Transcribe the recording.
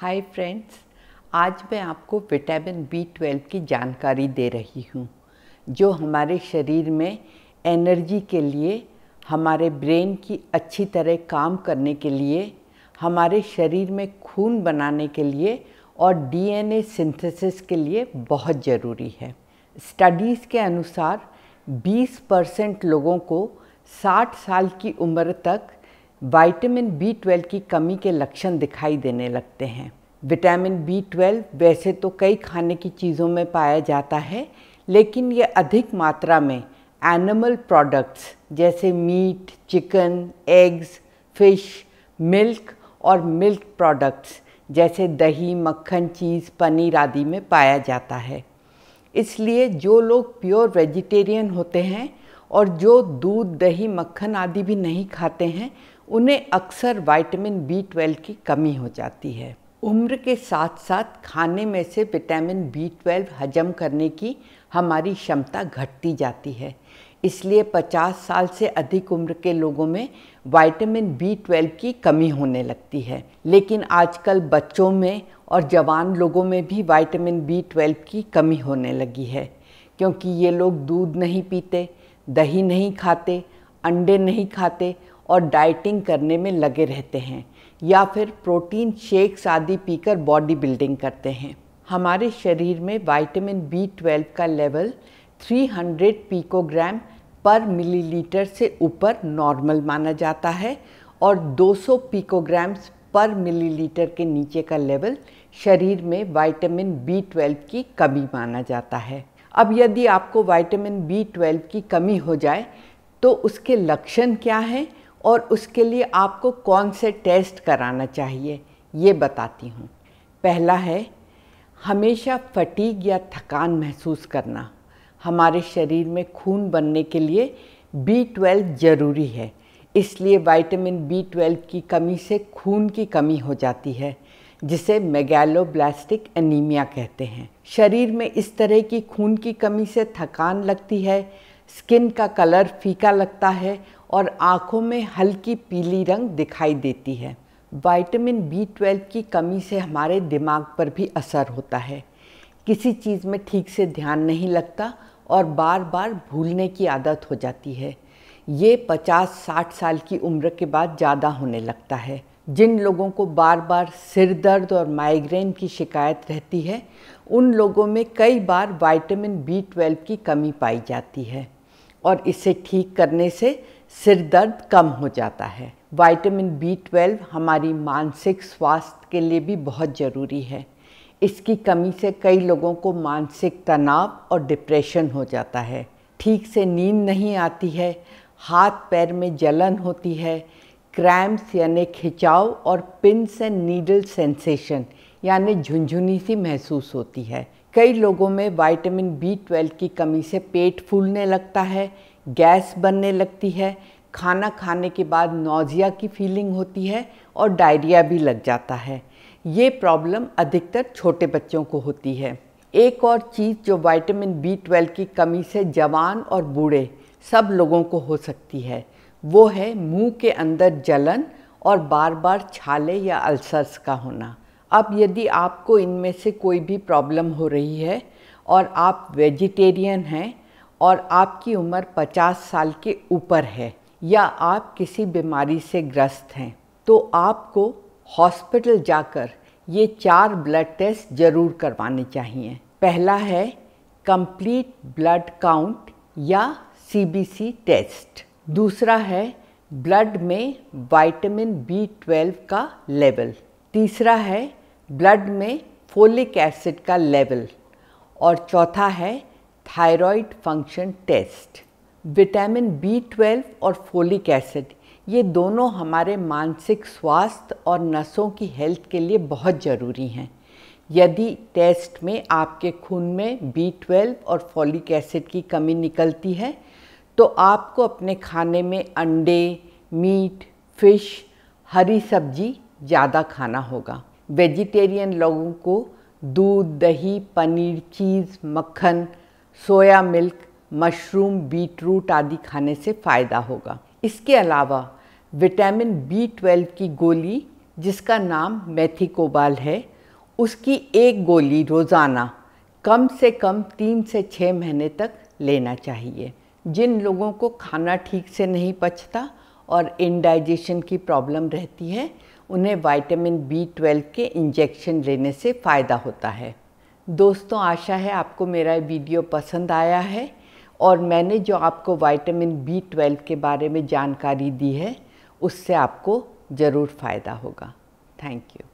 hi friends आज मैं आपको विटामिन बी ट्वेल्व की जानकारी दे रही हूँ जो हमारे शरीर में एनर्जी के लिए हमारे ब्रेन की अच्छी तरह काम करने के लिए हमारे शरीर में खून बनाने के लिए और डीएनए सिंथेसिस के लिए बहुत ज़रूरी है स्टडीज़ के अनुसार 20 परसेंट लोगों को 60 साल की उम्र तक विटामिन बी ट्वेल्व की कमी के लक्षण दिखाई देने लगते हैं विटामिन बी ट्वेल्व वैसे तो कई खाने की चीज़ों में पाया जाता है लेकिन ये अधिक मात्रा में एनिमल प्रोडक्ट्स जैसे meat chicken eggs fish milk और मिल्क प्रोडक्ट्स जैसे दही मक्खन चीज़ पनीर आदि में पाया जाता है इसलिए जो लोग प्योर वेजिटेरियन होते हैं और जो दूध दही मक्खन आदि भी नहीं खाते हैं उन्हें अक्सर विटामिन बी ट्वेल्व की कमी हो जाती है उम्र के साथ साथ खाने में से विटामिन बी ट्वेल्व हजम करने की हमारी क्षमता घटती जाती है इसलिए 50 साल से अधिक उम्र के लोगों में विटामिन बी ट्वेल्व की कमी होने लगती है लेकिन आजकल बच्चों में और जवान लोगों में भी विटामिन बी ट्वेल्व की कमी होने लगी है क्योंकि ये लोग दूध नहीं पीते दही नहीं खाते अंडे नहीं खाते और डाइटिंग करने में लगे रहते हैं या फिर प्रोटीन शेक्स आदि पीकर बॉडी बिल्डिंग करते हैं हमारे शरीर में विटामिन बी ट्वेल्व का लेवल 300 पिकोग्राम पर मिलीलीटर से ऊपर नॉर्मल माना जाता है और 200 पिकोग्राम्स पर मिलीलीटर के नीचे का लेवल शरीर में विटामिन बी ट्वेल्व की कमी माना जाता है अब यदि आपको विटामिन बी ट्वेल्व की कमी हो जाए तो उसके लक्षण क्या हैं और उसके लिए आपको कौन से टेस्ट कराना चाहिए ये बताती हूँ पहला है हमेशा फटीक या थकान महसूस करना हमारे शरीर में खून बनने के लिए बी ट्वेल्व ज़रूरी है इसलिए विटामिन बी ट्वेल्व की कमी से खून की कमी हो जाती है जिसे मेगैलोब्लास्टिक एनीमिया कहते हैं शरीर में इस तरह की खून की कमी से थकान लगती है स्किन का कलर फीका लगता है और आँखों में हल्की पीली रंग दिखाई देती है विटामिन बी ट्वेल्व की कमी से हमारे दिमाग पर भी असर होता है किसी चीज़ में ठीक से ध्यान नहीं लगता और बार बार भूलने की आदत हो जाती है ये 50-60 साल की उम्र के बाद ज़्यादा होने लगता है जिन लोगों को बार बार सिर दर्द और माइग्रेन की शिकायत रहती है उन लोगों में कई बार विटामिन बी ट्वेल्व की कमी पाई जाती है और इसे ठीक करने से सिर दर्द कम हो जाता है वाइटामिन बी ट्वेल्व हमारी मानसिक स्वास्थ्य के लिए भी बहुत ज़रूरी है इसकी कमी से कई लोगों को मानसिक तनाव और डिप्रेशन हो जाता है ठीक से नींद नहीं आती है हाथ पैर में जलन होती है क्रैम्प्स यानी खिंचाव और पिंस एंड नीडल सेंसेशन यानी झुंझुनी सी महसूस होती है कई लोगों में विटामिन बी ट्वेल्व की कमी से पेट फूलने लगता है गैस बनने लगती है खाना खाने के बाद नोज़िया की फीलिंग होती है और डायरिया भी लग जाता है ये प्रॉब्लम अधिकतर छोटे बच्चों को होती है एक और चीज़ जो विटामिन बी ट्वेल्व की कमी से जवान और बूढ़े सब लोगों को हो सकती है वो है मुंह के अंदर जलन और बार बार छाले या अल्सर्स का होना अब यदि आपको इनमें से कोई भी प्रॉब्लम हो रही है और आप वेजिटेरियन हैं और आपकी उम्र 50 साल के ऊपर है या आप किसी बीमारी से ग्रस्त हैं तो आपको हॉस्पिटल जाकर ये चार ब्लड टेस्ट ज़रूर करवाने चाहिए पहला है कंप्लीट ब्लड काउंट या सी टेस्ट दूसरा है ब्लड में विटामिन बी ट्वेल्व का लेवल तीसरा है ब्लड में फोलिक एसिड का लेवल और चौथा है thyroid function test vitamin B twelve और फोलिक एसिड ये दोनों हमारे मानसिक स्वास्थ्य और नसों की हेल्थ के लिए बहुत ज़रूरी हैं यदि टेस्ट में आपके खून में बी ट्वेल्व और फोलिक एसिड की कमी निकलती है तो आपको अपने खाने में अंडे मीट फिश हरी सब्जी ज़्यादा खाना होगा वेजिटेरियन लोगों को दूध दही पनीर चीज़ मक्खन सोया मिल्क मशरूम बीटरूट आदि खाने से फ़ायदा होगा इसके अलावा विटामिन बी ट्वेल्व की गोली जिसका नाम मेथिकोबाल है उसकी एक गोली रोज़ाना कम से कम तीन से छः महीने तक लेना चाहिए जिन लोगों को खाना ठीक से नहीं पचता और इनडाइजेशन की प्रॉब्लम रहती है उन्हें विटामिन बी ट्वेल्व के इंजेक्शन लेने से फ़ायदा होता है दोस्तों आशा है आपको मेरा वीडियो पसंद आया है और मैंने जो आपको विटामिन बी ट्वेल्व के बारे में जानकारी दी है उससे आपको ज़रूर फ़ायदा होगा थैंक यू